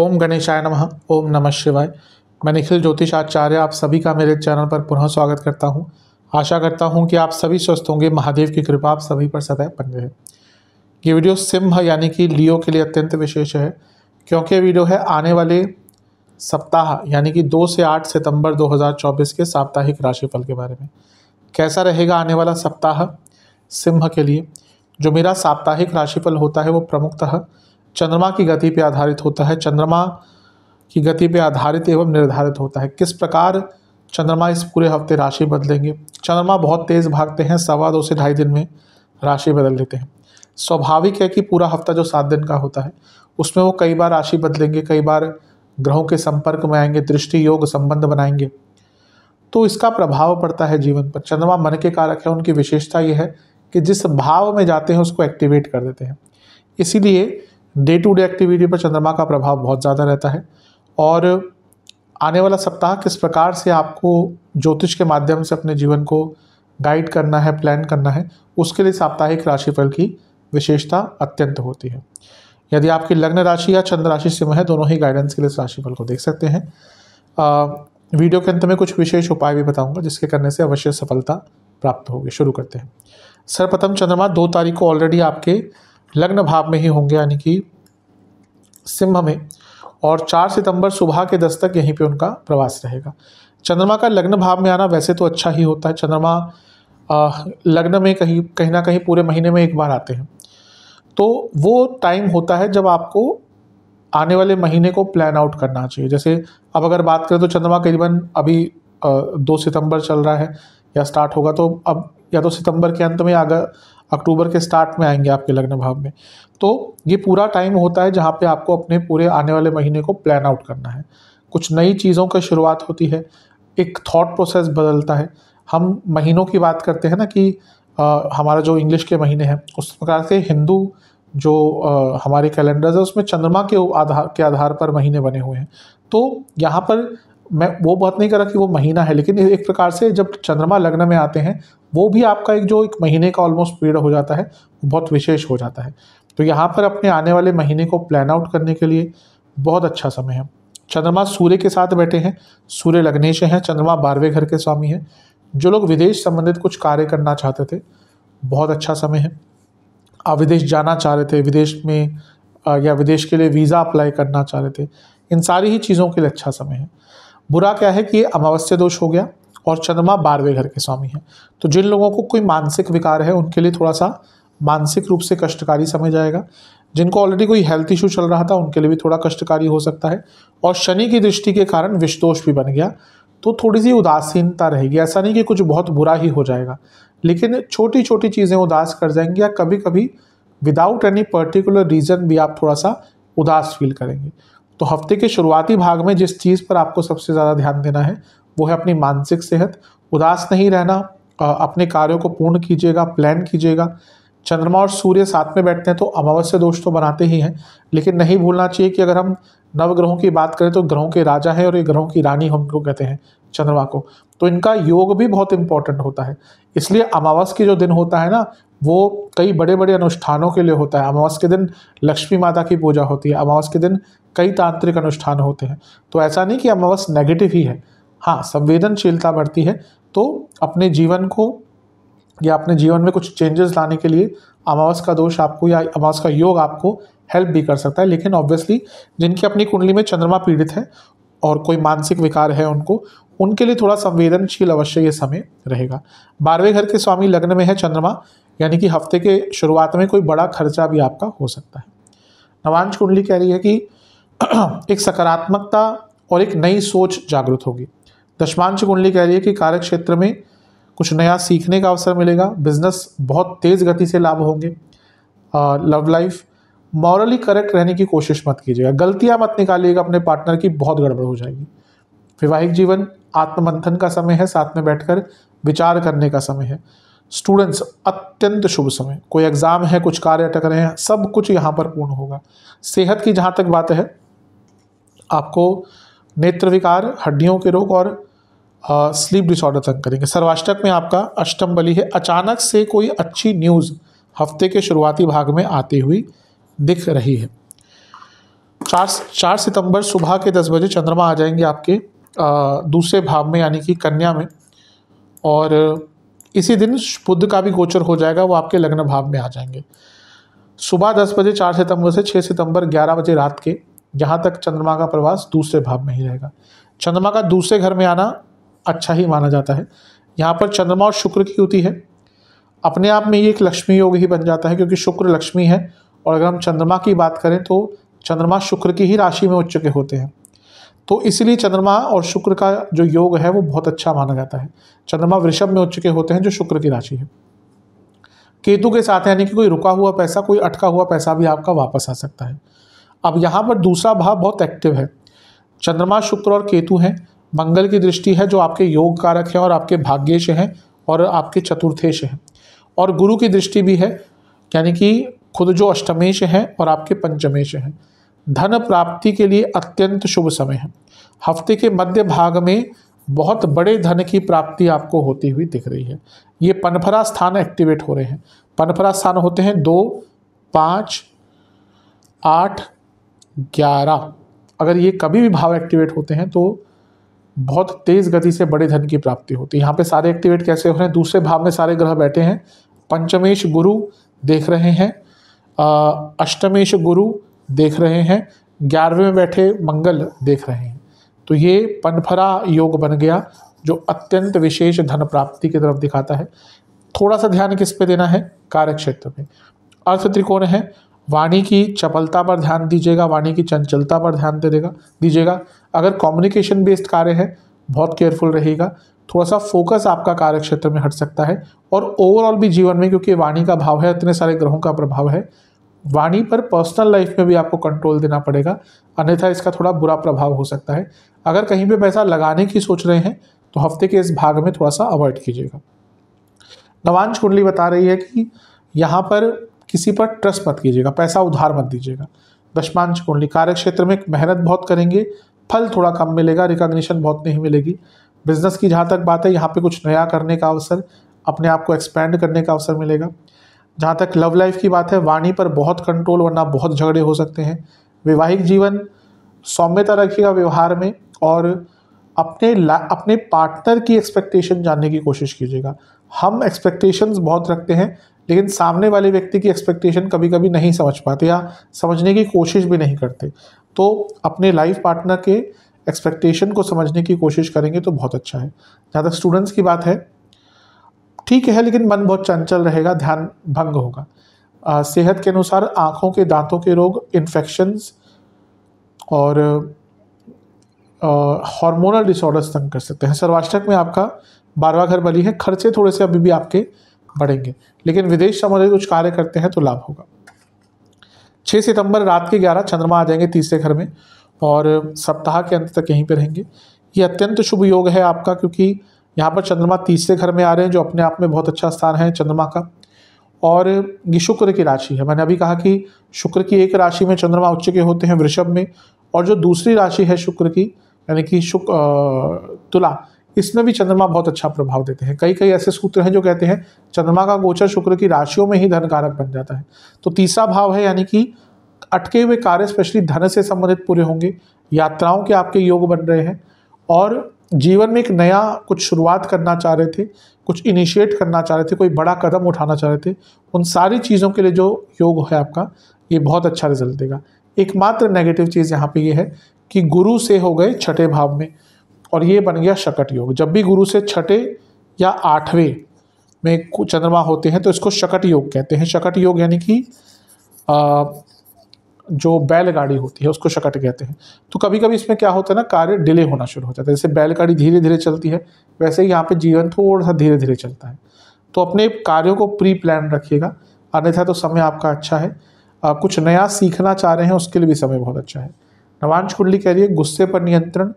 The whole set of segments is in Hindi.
ओम गणेशाय नमः ओम नमः शिवाय मैं निखिल ज्योतिष आचार्य आप सभी का मेरे चैनल पर पुनः स्वागत करता हूं आशा करता हूं कि आप सभी स्वस्थ होंगे महादेव की कृपा आप सभी पर सदैव बन रहे ये वीडियो सिंह यानी कि लियो के लिए अत्यंत विशेष है क्योंकि ये वीडियो है आने वाले सप्ताह यानी कि दो से आठ सितंबर 2024 के साप्ताहिक राशिफल के बारे में कैसा रहेगा आने वाला सप्ताह सिंह के लिए जो मेरा साप्ताहिक राशिफल होता है वो प्रमुखतः चंद्रमा की गति पर आधारित होता है चंद्रमा की गति पर आधारित एवं निर्धारित होता है किस प्रकार चंद्रमा इस पूरे हफ्ते राशि बदलेंगे चंद्रमा बहुत तेज़ भागते हैं सवा दो से ढाई दिन में राशि बदल लेते हैं स्वाभाविक है कि पूरा हफ्ता जो सात दिन का होता है उसमें वो कई बार राशि बदलेंगे कई बार ग्रहों के संपर्क में आएंगे दृष्टि योग संबंध बनाएंगे तो इसका प्रभाव पड़ता है जीवन पर चंद्रमा मन के कारक है उनकी विशेषता यह है कि जिस भाव में जाते हैं उसको एक्टिवेट कर देते हैं इसीलिए डे टू डे एक्टिविटी पर चंद्रमा का प्रभाव बहुत ज़्यादा रहता है और आने वाला सप्ताह किस प्रकार से आपको ज्योतिष के माध्यम से अपने जीवन को गाइड करना है प्लान करना है उसके लिए साप्ताहिक राशिफल की विशेषता अत्यंत होती है यदि आपकी लग्न राशि या चंद्र राशि सिंह है दोनों ही गाइडेंस के लिए इस राशिफल को देख सकते हैं आ, वीडियो के अंत में कुछ विशेष उपाय भी बताऊंगा जिसके करने से अवश्य सफलता प्राप्त होगी शुरू करते हैं सर्वप्रथम चंद्रमा दो तारीख को ऑलरेडी आपके लग्न भाव में ही होंगे यानी कि सिंह में और चार सितंबर सुबह के दस तक यहीं पे उनका प्रवास रहेगा चंद्रमा का लग्न भाव में आना वैसे तो अच्छा ही होता है चंद्रमा लग्न में कहीं कहीं ना कहीं पूरे महीने में एक बार आते हैं तो वो टाइम होता है जब आपको आने वाले महीने को प्लान आउट करना चाहिए जैसे अब अगर बात करें तो चंद्रमा करीबन अभी दो सितंबर चल रहा है या स्टार्ट होगा तो अब या तो सितंबर के अंत में या अक्टूबर के स्टार्ट में आएंगे आपके लग्न भाव में तो ये पूरा टाइम होता है जहाँ पे आपको अपने पूरे आने वाले महीने को प्लान आउट करना है कुछ नई चीज़ों की शुरुआत होती है एक थॉट प्रोसेस बदलता है हम महीनों की बात करते हैं ना कि आ, हमारा जो इंग्लिश के महीने हैं उस प्रकार से हिंदू जो आ, हमारे कैलेंडर्स है उसमें चंद्रमा के आधार के आधार पर महीने बने हुए हैं तो यहाँ पर मैं वो बात नहीं कर रहा कि वो महीना है लेकिन एक प्रकार से जब चंद्रमा लग्न में आते हैं वो भी आपका एक जो एक महीने का ऑलमोस्ट पीरियड हो जाता है वो बहुत विशेष हो जाता है तो यहाँ पर अपने आने वाले महीने को प्लान आउट करने के लिए बहुत अच्छा समय है चंद्रमा सूर्य के साथ बैठे हैं सूर्य लग्नेश हैं चंद्रमा बारहवें घर के स्वामी हैं जो लोग विदेश संबंधित कुछ कार्य करना चाहते थे बहुत अच्छा समय है आप विदेश जाना चाह रहे थे विदेश में या विदेश के लिए वीज़ा अप्लाई करना चाह रहे थे इन सारी ही चीज़ों के लिए अच्छा समय है बुरा क्या है कि अमावस्या दोष हो गया और चंद्रमा बारहवें घर के स्वामी हैं तो जिन लोगों को कोई मानसिक विकार है उनके लिए थोड़ा सा मानसिक रूप से कष्टकारी समझ आएगा जिनको ऑलरेडी कोई हेल्थ इशू चल रहा था उनके लिए भी थोड़ा कष्टकारी हो सकता है और शनि की दृष्टि के कारण विषदोष भी बन गया तो थोड़ी सी उदासीनता रहेगी ऐसा नहीं कि कुछ बहुत बुरा ही हो जाएगा लेकिन छोटी छोटी चीज़ें उदास कर जाएंगी या कभी कभी विदाउट एनी पर्टिकुलर रीज़न भी आप थोड़ा सा उदास फील करेंगे तो हफ्ते के शुरुआती भाग में जिस चीज़ पर आपको सबसे ज़्यादा ध्यान देना है वो है अपनी मानसिक सेहत उदास नहीं रहना अपने कार्यों को पूर्ण कीजिएगा प्लान कीजिएगा चंद्रमा और सूर्य साथ में बैठते हैं तो अमावस्या दोष तो बनाते ही हैं लेकिन नहीं भूलना चाहिए कि अगर हम नवग्रहों की बात करें तो ग्रहों के राजा हैं और ये ग्रहों की रानी हमको कहते हैं चंद्रमा को तो इनका योग भी बहुत इंपॉर्टेंट होता है इसलिए अमावस के जो दिन होता है ना वो कई बड़े बड़े अनुष्ठानों के लिए होता है अमावस के दिन लक्ष्मी माता की पूजा होती है अमावस के दिन कई तांत्रिक अनुष्ठान होते हैं तो ऐसा नहीं कि अमावस नेगेटिव ही है हाँ संवेदनशीलता बढ़ती है तो अपने जीवन को या अपने जीवन में कुछ चेंजेस लाने के लिए अमावस का दोष आपको या अमावस का योग आपको हेल्प भी कर सकता है लेकिन ऑब्वियसली जिनकी अपनी कुंडली में चंद्रमा पीड़ित है और कोई मानसिक विकार है उनको उनके लिए थोड़ा संवेदनशील अवश्य ये समय रहेगा बारहवें घर के स्वामी लग्न में है चंद्रमा यानी कि हफ्ते के शुरुआत में कोई बड़ा खर्चा भी आपका हो सकता है नवांश कुंडली कह रही है कि एक सकारात्मकता और एक नई सोच जागृत होगी दशमांश कुंडली कह रही है कि कार्य क्षेत्र में कुछ नया सीखने का अवसर मिलेगा बिजनेस बहुत तेज़ गति से लाभ होंगे लव लाइफ मॉरली करेक्ट रहने की कोशिश मत कीजिएगा गलतियां मत निकालिएगा अपने पार्टनर की बहुत गड़बड़ हो जाएगी वैवाहिक जीवन आत्ममंथन का समय है साथ में बैठकर विचार करने का समय है स्टूडेंट्स अत्यंत शुभ समय कोई एग्ज़ाम है कुछ कार्य अटक रहे हैं सब कुछ यहाँ पर पूर्ण होगा सेहत की जहाँ तक बात है आपको नेत्र विकार हड्डियों के रोग और स्लीप डिसऑर्डर तक करेंगे सर्वाष्टक में आपका अष्टम बलि है अचानक से कोई अच्छी न्यूज़ हफ्ते के शुरुआती भाग में आती हुई दिख रही है चार चार सितंबर सुबह के दस बजे चंद्रमा आ जाएंगे आपके आ, दूसरे भाव में यानी कि कन्या में और इसी दिन बुद्ध का भी गोचर हो जाएगा वो आपके लग्न भाव में आ जाएंगे सुबह दस बजे चार सितंबर से छः सितंबर ग्यारह बजे रात के जहाँ तक चंद्रमा का प्रवास दूसरे भाव में ही रहेगा चंद्रमा का दूसरे घर में आना अच्छा ही माना जाता है यहाँ पर चंद्रमा और शुक्र की युति है अपने आप में ये एक लक्ष्मी योग ही बन जाता है क्योंकि शुक्र लक्ष्मी है और अगर हम चंद्रमा की बात करें तो चंद्रमा शुक्र की ही राशि में उच्च के होते हैं तो इसलिए चंद्रमा और शुक्र का जो योग है वो बहुत अच्छा माना जाता है चंद्रमा वृषभ में उच्च के होते हैं जो शुक्र की राशि है केतु के साथ यानी कि कोई रुका हुआ पैसा कोई अटका हुआ पैसा भी आपका वापस आ सकता है अब यहाँ पर दूसरा भाव बहुत एक्टिव है चंद्रमा शुक्र और केतु हैं मंगल की दृष्टि है जो आपके योग कारक हैं और आपके भाग्येश हैं और आपके चतुर्थेश हैं और गुरु की दृष्टि भी है यानी कि खुद जो अष्टमेश हैं और आपके पंचमेश हैं धन प्राप्ति के लिए अत्यंत शुभ समय है हफ्ते के मध्य भाग में बहुत बड़े धन की प्राप्ति आपको होती हुई दिख रही है ये पनफरा स्थान एक्टिवेट हो रहे हैं पनफरा स्थान होते हैं दो पाँच आठ ग्यारह अगर ये कभी भी भाव एक्टिवेट होते हैं तो बहुत तेज़ गति से बड़े धन की प्राप्ति होती है यहाँ पे सारे एक्टिवेट कैसे हो रहे हैं दूसरे भाव में सारे ग्रह बैठे हैं पंचमेश गुरु देख रहे हैं अष्टमेश गुरु देख रहे हैं ग्यारहवें में बैठे मंगल देख रहे हैं तो ये पनफरा योग बन गया जो अत्यंत विशेष धन प्राप्ति की तरफ दिखाता है थोड़ा सा ध्यान किस पे देना है कार्य क्षेत्र में अर्थ त्रिकोण है वाणी की चपलता पर ध्यान दीजिएगा वाणी की चंचलता पर ध्यान दे देगा दीजिएगा अगर कम्युनिकेशन बेस्ड कार्य है बहुत केयरफुल रहेगा थोड़ा सा फोकस आपका कार्य क्षेत्र में हट सकता है और ओवरऑल भी जीवन में क्योंकि वाणी का भाव है इतने सारे ग्रहों का प्रभाव है वाणी पर पर्सनल लाइफ में भी आपको कंट्रोल देना पड़ेगा अन्यथा इसका थोड़ा बुरा प्रभाव हो सकता है अगर कहीं पर पैसा लगाने की सोच रहे हैं तो हफ्ते के इस भाग में थोड़ा सा अवॉइड कीजिएगा नवांश कुंडली बता रही है कि यहाँ पर किसी पर ट्रस्ट मत कीजिएगा पैसा उधार मत दीजिएगा दशमांश कुंडली कार्य क्षेत्र में मेहनत बहुत करेंगे फल थोड़ा कम मिलेगा रिकॉग्निशन बहुत नहीं मिलेगी बिजनेस की जहाँ तक बात है यहाँ पे कुछ नया करने का अवसर अपने आप को एक्सपैंड करने का अवसर मिलेगा जहाँ तक लव लाइफ की बात है वाणी पर बहुत कंट्रोल वरना बहुत झगड़े हो सकते हैं वैवाहिक जीवन सौम्यता रखिएगा व्यवहार में और अपने अपने पार्टनर की एक्सपेक्टेशन जानने की कोशिश कीजिएगा हम एक्सपेक्टेशंस बहुत रखते हैं लेकिन सामने वाले व्यक्ति की एक्सपेक्टेशन कभी कभी नहीं समझ पाते या समझने की कोशिश भी नहीं करते तो अपने लाइफ पार्टनर के एक्सपेक्टेशन को समझने की कोशिश करेंगे तो बहुत अच्छा है जहाँ तक स्टूडेंट्स की बात है ठीक है लेकिन मन बहुत चंचल रहेगा ध्यान भंग होगा आ, सेहत के अनुसार आँखों के दांतों के रोग इन्फेक्शंस और हार्मोनल डिसऑर्डर्स तंग कर सकते हैं सर्वाष्टक में आपका बारवा घर बली है खर्चे थोड़े से अभी भी आपके बढ़ेंगे लेकिन विदेश संबंधित कुछ कार्य करते हैं तो लाभ होगा 6 सितंबर रात के 11 चंद्रमा आ जाएंगे तीसरे घर में और सप्ताह के अंत तक यहीं पर रहेंगे ये अत्यंत शुभ योग है आपका क्योंकि यहाँ पर चंद्रमा तीसरे घर में आ रहे हैं जो अपने आप में बहुत अच्छा स्थान है चंद्रमा का और ये शुक्र की राशि है मैंने अभी कहा कि शुक्र की एक राशि में चंद्रमा उच्च के होते हैं वृषभ में और जो दूसरी राशि है शुक्र की यानी कि शुक्र तुला इसमें भी चंद्रमा बहुत अच्छा प्रभाव देते हैं कई कई ऐसे सूत्र हैं जो कहते हैं चंद्रमा का गोचर शुक्र की राशियों में ही धन कारक बन जाता है तो तीसरा भाव है यानी कि अटके हुए कार्य स्पेशली धन से संबंधित पूरे होंगे यात्राओं के आपके योग बन रहे हैं और जीवन में एक नया कुछ शुरुआत करना चाह रहे थे कुछ इनिशिएट करना चाह रहे थे कोई बड़ा कदम उठाना चाह रहे थे उन सारी चीज़ों के लिए जो योग है आपका ये बहुत अच्छा रिजल्ट देगा एकमात्र नेगेटिव चीज़ यहाँ पे ये है कि गुरु से हो गए छठे भाव में और ये बन गया शकट योग जब भी गुरु से छठे या आठवें में चंद्रमा होते हैं तो इसको शकट योग कहते हैं शकट योग यानी कि जो बैलगाड़ी होती है उसको शकट कहते हैं तो कभी कभी इसमें क्या होता है ना कार्य डिले होना शुरू हो जाता है जैसे बैलगाड़ी धीरे धीरे चलती है वैसे ही यहाँ पे जीवन थोड़ा सा धीरे धीरे चलता है तो अपने कार्यों को प्री प्लान रखिएगा अन्यथा तो समय आपका अच्छा है आ, कुछ नया सीखना चाह रहे हैं उसके लिए भी समय बहुत अच्छा है नवांश कुंडली कह रही है गुस्से पर नियंत्रण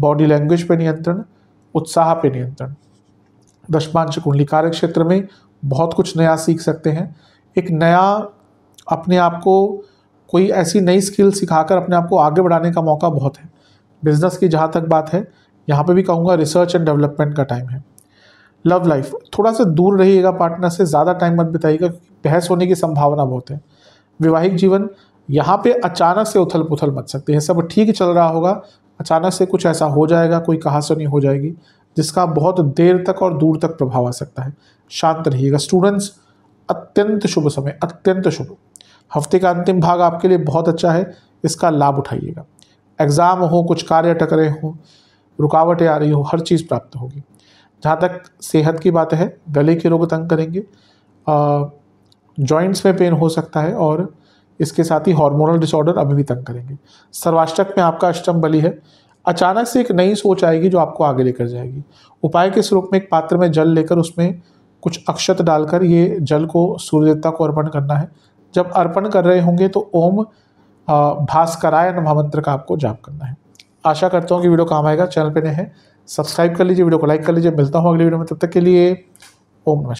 बॉडी लैंग्वेज पर नियंत्रण उत्साह पे नियंत्रण दशमांश कुंडली कार्य क्षेत्र में बहुत कुछ नया सीख सकते हैं एक नया अपने आप को कोई ऐसी नई स्किल सिखाकर अपने आप को आगे बढ़ाने का मौका बहुत है बिजनेस की जहाँ तक बात है यहाँ पे भी कहूँगा रिसर्च एंड डेवलपमेंट का टाइम है लव लाइफ थोड़ा सा दूर रहिएगा पार्टनर से ज़्यादा टाइम मत बिताइएगा क्योंकि बहस होने की संभावना बहुत है वैवाहिक जीवन यहाँ पे अचानक से उथल पुथल मच सकते है सब ठीक चल रहा होगा अचानक से कुछ ऐसा हो जाएगा कोई कहा सुनी हो जाएगी जिसका बहुत देर तक और दूर तक प्रभाव आ सकता है शांत रहिएगा स्टूडेंट्स अत्यंत शुभ समय अत्यंत शुभ हफ्ते का अंतिम भाग आपके लिए बहुत अच्छा है इसका लाभ उठाइएगा एग्ज़ाम हो कुछ कार्य अटक रहे हों रुकावटें आ रही हो हर चीज़ प्राप्त होगी जहाँ तक सेहत की बात है गले के रोग तंग करेंगे जॉइंट्स में पेन हो सकता है और इसके साथ ही हार्मोनल डिसऑर्डर अभी भी तंग करेंगे सर्वाष्टक में आपका अष्टम बलि है अचानक से एक नई सोच आएगी जो आपको आगे लेकर जाएगी उपाय के स्वरूप में एक पात्र में जल लेकर उसमें कुछ अक्षत डालकर ये जल को सूर्य देवता को अर्पण करना है जब अर्पण कर रहे होंगे तो ओम भास्करायन महामंत्र का आपको जाप करना है आशा करता हूँ कि वीडियो काम आएगा चैनल पर नए हैं सब्सक्राइब कर लीजिए वीडियो को लाइक कर लीजिए मिलता हूँ अगले वीडियो में तब तक के लिए ओम नमस्कार